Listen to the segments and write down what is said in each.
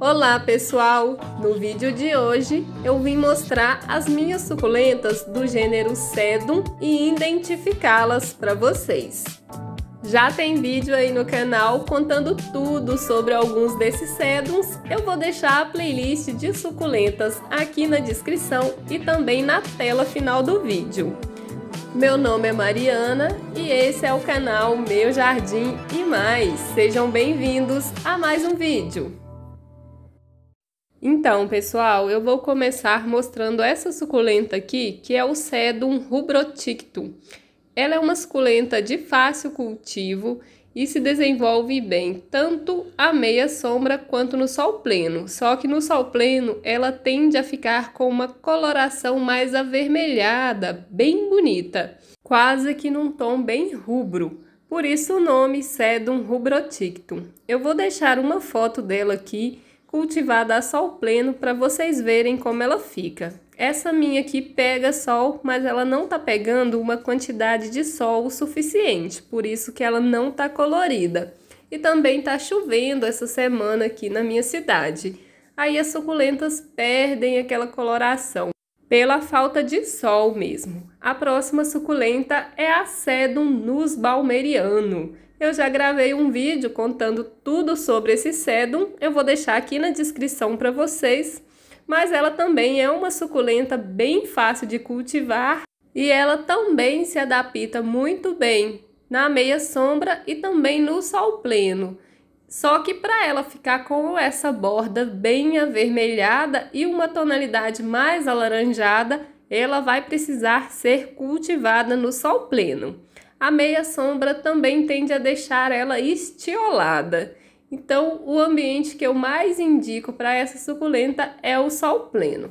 Olá pessoal! No vídeo de hoje eu vim mostrar as minhas suculentas do gênero Sedum e identificá-las para vocês. Já tem vídeo aí no canal contando tudo sobre alguns desses sedums, eu vou deixar a playlist de suculentas aqui na descrição e também na tela final do vídeo. Meu nome é Mariana e esse é o canal Meu Jardim e Mais. Sejam bem-vindos a mais um vídeo. Então, pessoal, eu vou começar mostrando essa suculenta aqui, que é o Sedum rubrotictum. Ela é uma suculenta de fácil cultivo e se desenvolve bem tanto à meia sombra quanto no sol pleno. Só que no sol pleno ela tende a ficar com uma coloração mais avermelhada, bem bonita, quase que num tom bem rubro. Por isso o nome Sedum rubrotictum. Eu vou deixar uma foto dela aqui cultivada a sol pleno para vocês verem como ela fica. Essa minha aqui pega sol, mas ela não tá pegando uma quantidade de sol o suficiente, por isso que ela não tá colorida. E também tá chovendo essa semana aqui na minha cidade. Aí as suculentas perdem aquela coloração pela falta de sol mesmo. A próxima suculenta é a Sedum nus balmeriano, eu já gravei um vídeo contando tudo sobre esse sedum, eu vou deixar aqui na descrição para vocês. Mas ela também é uma suculenta bem fácil de cultivar e ela também se adapta muito bem na meia sombra e também no sol pleno. Só que para ela ficar com essa borda bem avermelhada e uma tonalidade mais alaranjada, ela vai precisar ser cultivada no sol pleno a meia sombra também tende a deixar ela estiolada. Então, o ambiente que eu mais indico para essa suculenta é o sol pleno.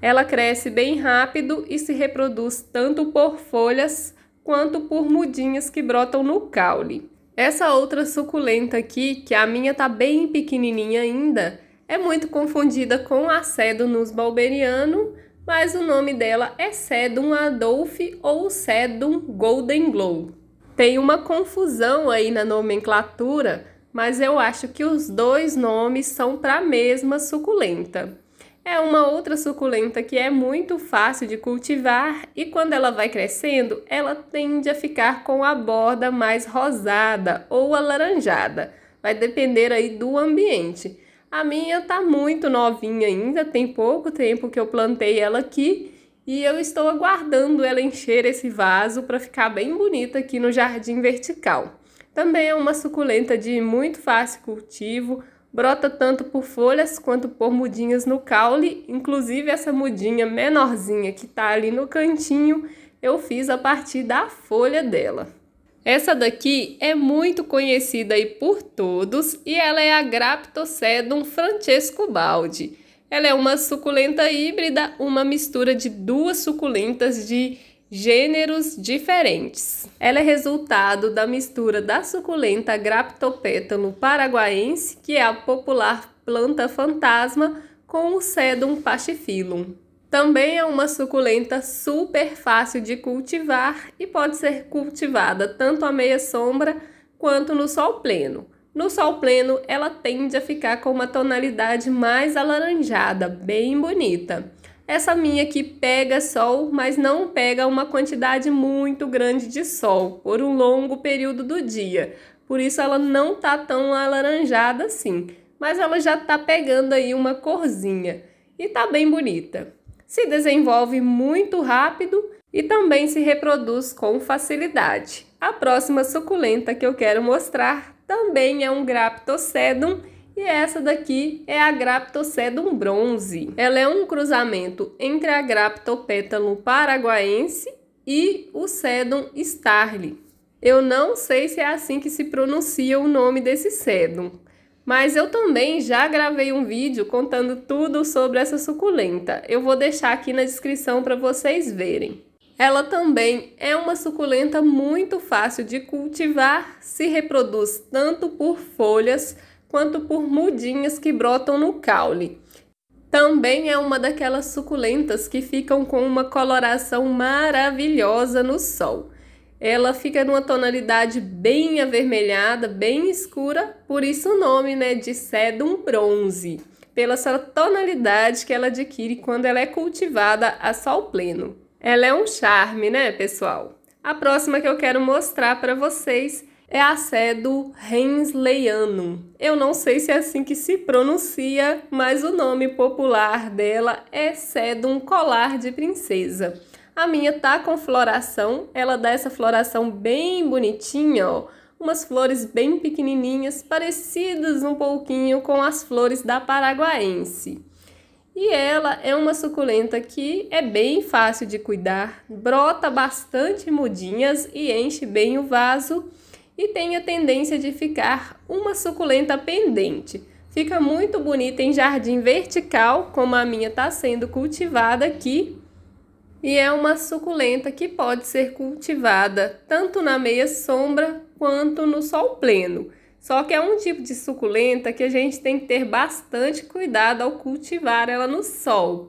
Ela cresce bem rápido e se reproduz tanto por folhas quanto por mudinhas que brotam no caule. Essa outra suculenta aqui, que a minha tá bem pequenininha ainda, é muito confundida com a acedo nos balberiano, mas o nome dela é Sedum Adolf ou Sedum Golden Glow. Tem uma confusão aí na nomenclatura, mas eu acho que os dois nomes são para a mesma suculenta. É uma outra suculenta que é muito fácil de cultivar e quando ela vai crescendo, ela tende a ficar com a borda mais rosada ou alaranjada. Vai depender aí do ambiente. A minha tá muito novinha ainda, tem pouco tempo que eu plantei ela aqui e eu estou aguardando ela encher esse vaso para ficar bem bonita aqui no jardim vertical. Também é uma suculenta de muito fácil cultivo, brota tanto por folhas quanto por mudinhas no caule, inclusive essa mudinha menorzinha que tá ali no cantinho, eu fiz a partir da folha dela. Essa daqui é muito conhecida aí por todos e ela é a Graptocedum baldi. Ela é uma suculenta híbrida, uma mistura de duas suculentas de gêneros diferentes. Ela é resultado da mistura da suculenta Graptopétalo paraguaense, que é a popular planta fantasma, com o Sedum pachifilum. Também é uma suculenta super fácil de cultivar e pode ser cultivada tanto à meia sombra quanto no sol pleno. No sol pleno, ela tende a ficar com uma tonalidade mais alaranjada, bem bonita. Essa minha aqui pega sol, mas não pega uma quantidade muito grande de sol por um longo período do dia. Por isso ela não tá tão alaranjada assim, mas ela já tá pegando aí uma corzinha e tá bem bonita se desenvolve muito rápido e também se reproduz com facilidade. A próxima suculenta que eu quero mostrar também é um Graptocedum e essa daqui é a Graptocedum bronze. Ela é um cruzamento entre a Graptopétalo paraguaense e o Sedum starly. Eu não sei se é assim que se pronuncia o nome desse sedum, mas eu também já gravei um vídeo contando tudo sobre essa suculenta. Eu vou deixar aqui na descrição para vocês verem. Ela também é uma suculenta muito fácil de cultivar, se reproduz tanto por folhas quanto por mudinhas que brotam no caule. Também é uma daquelas suculentas que ficam com uma coloração maravilhosa no sol ela fica numa tonalidade bem avermelhada, bem escura, por isso o nome né, de sedum bronze, pela sua tonalidade que ela adquire quando ela é cultivada a sol pleno. Ela é um charme, né, pessoal? A próxima que eu quero mostrar para vocês é a Cedo Hensleyano. Eu não sei se é assim que se pronuncia, mas o nome popular dela é Sedum Colar de Princesa. A minha tá com floração, ela dá essa floração bem bonitinha, ó. Umas flores bem pequenininhas, parecidas um pouquinho com as flores da paraguaense. E ela é uma suculenta que é bem fácil de cuidar, brota bastante mudinhas e enche bem o vaso e tem a tendência de ficar uma suculenta pendente. Fica muito bonita em jardim vertical, como a minha está sendo cultivada aqui, e é uma suculenta que pode ser cultivada tanto na meia sombra quanto no sol pleno. Só que é um tipo de suculenta que a gente tem que ter bastante cuidado ao cultivar ela no sol.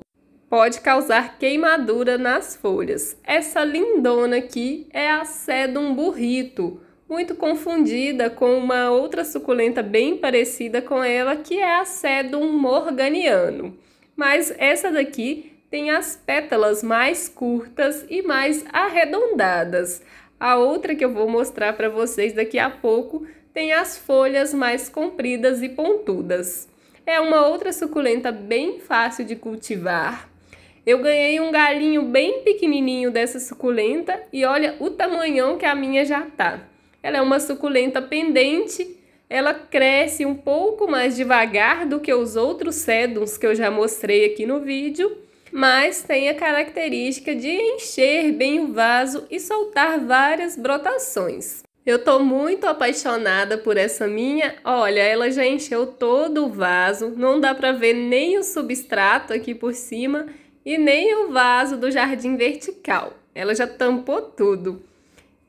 Pode causar queimadura nas folhas. Essa lindona aqui é a sedum burrito, muito confundida com uma outra suculenta bem parecida com ela, que é a sedum morganiano. Mas essa daqui tem as pétalas mais curtas e mais arredondadas. A outra que eu vou mostrar para vocês daqui a pouco tem as folhas mais compridas e pontudas. É uma outra suculenta bem fácil de cultivar. Eu ganhei um galinho bem pequenininho dessa suculenta e olha o tamanhão que a minha já tá. Ela é uma suculenta pendente, ela cresce um pouco mais devagar do que os outros sedums que eu já mostrei aqui no vídeo mas tem a característica de encher bem o vaso e soltar várias brotações. Eu tô muito apaixonada por essa minha. Olha, ela já encheu todo o vaso, não dá para ver nem o substrato aqui por cima e nem o vaso do jardim vertical. Ela já tampou tudo.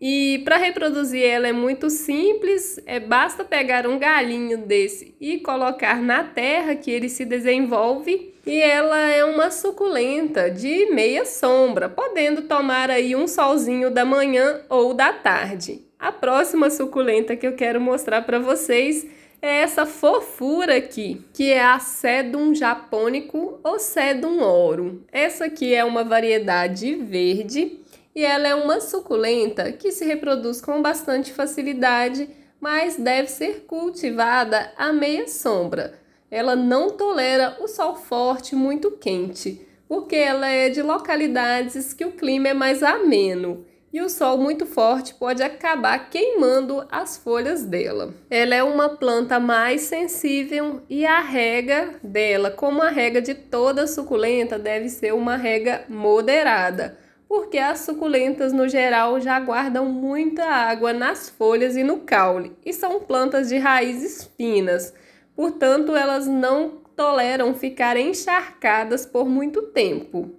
E para reproduzir ela é muito simples, é basta pegar um galinho desse e colocar na terra que ele se desenvolve, e ela é uma suculenta de meia sombra, podendo tomar aí um solzinho da manhã ou da tarde. A próxima suculenta que eu quero mostrar para vocês é essa fofura aqui, que é a Sedum japônico ou Sedum oro. Essa aqui é uma variedade verde e ela é uma suculenta que se reproduz com bastante facilidade, mas deve ser cultivada à meia sombra. Ela não tolera o sol forte muito quente, porque ela é de localidades que o clima é mais ameno e o sol muito forte pode acabar queimando as folhas dela. Ela é uma planta mais sensível e a rega dela, como a rega de toda suculenta, deve ser uma rega moderada porque as suculentas no geral já guardam muita água nas folhas e no caule e são plantas de raízes finas, portanto, elas não toleram ficar encharcadas por muito tempo.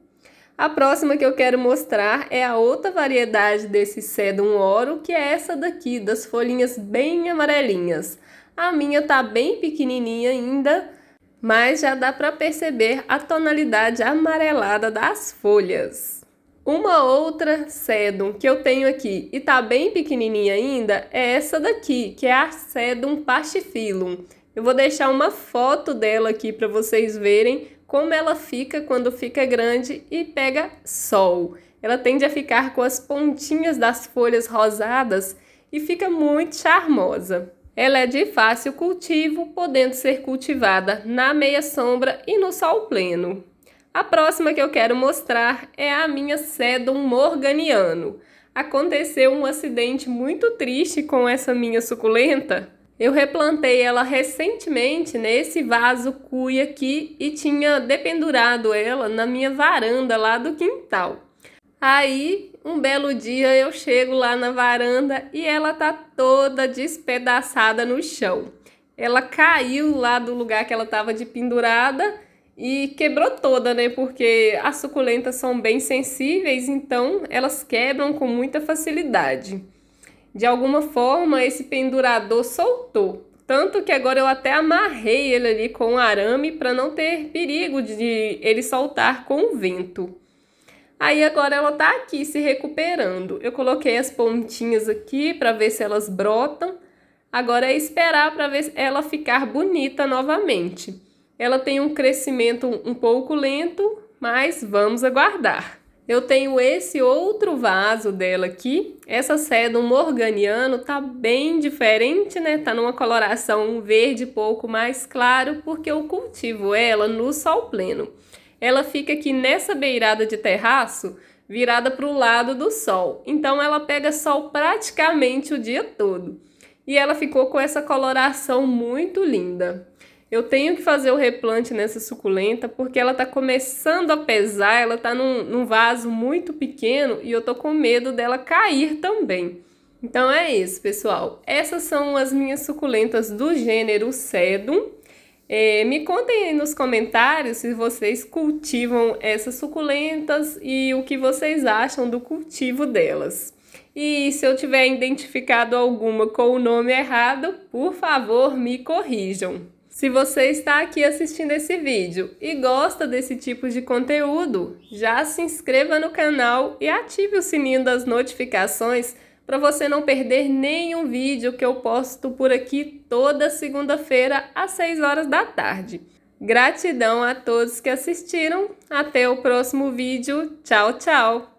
A próxima que eu quero mostrar é a outra variedade desse sedum oro, que é essa daqui, das folhinhas bem amarelinhas. A minha tá bem pequenininha ainda, mas já dá para perceber a tonalidade amarelada das folhas. Uma outra sedum que eu tenho aqui e tá bem pequenininha ainda é essa daqui, que é a sedum pastifilum. Eu vou deixar uma foto dela aqui para vocês verem como ela fica quando fica grande e pega sol. Ela tende a ficar com as pontinhas das folhas rosadas e fica muito charmosa. Ela é de fácil cultivo, podendo ser cultivada na meia sombra e no sol pleno. A próxima que eu quero mostrar é a minha Sedum Morganiano. Aconteceu um acidente muito triste com essa minha suculenta. Eu replantei ela recentemente nesse vaso cuia aqui e tinha dependurado ela na minha varanda lá do quintal. Aí, um belo dia eu chego lá na varanda e ela tá toda despedaçada no chão. Ela caiu lá do lugar que ela estava de pendurada e quebrou toda, né? Porque as suculentas são bem sensíveis, então elas quebram com muita facilidade. De alguma forma, esse pendurador soltou, tanto que agora eu até amarrei ele ali com arame para não ter perigo de ele soltar com o vento. Aí agora ela tá aqui se recuperando. Eu coloquei as pontinhas aqui para ver se elas brotam. Agora é esperar para ver ela ficar bonita novamente. Ela tem um crescimento um pouco lento, mas vamos aguardar. Eu tenho esse outro vaso dela aqui. Essa sedum morganiano tá bem diferente, né? Tá numa coloração verde pouco mais claro, porque eu cultivo ela no sol pleno. Ela fica aqui nessa beirada de terraço, virada para o lado do sol. Então ela pega sol praticamente o dia todo. E ela ficou com essa coloração muito linda. Eu tenho que fazer o replante nessa suculenta porque ela tá começando a pesar, ela tá num, num vaso muito pequeno e eu tô com medo dela cair também. Então é isso, pessoal. Essas são as minhas suculentas do gênero Sedum. É, me contem nos comentários se vocês cultivam essas suculentas e o que vocês acham do cultivo delas. E se eu tiver identificado alguma com o nome errado, por favor, me corrijam. Se você está aqui assistindo esse vídeo e gosta desse tipo de conteúdo, já se inscreva no canal e ative o sininho das notificações para você não perder nenhum vídeo que eu posto por aqui toda segunda-feira às 6 horas da tarde. Gratidão a todos que assistiram. Até o próximo vídeo. Tchau, tchau!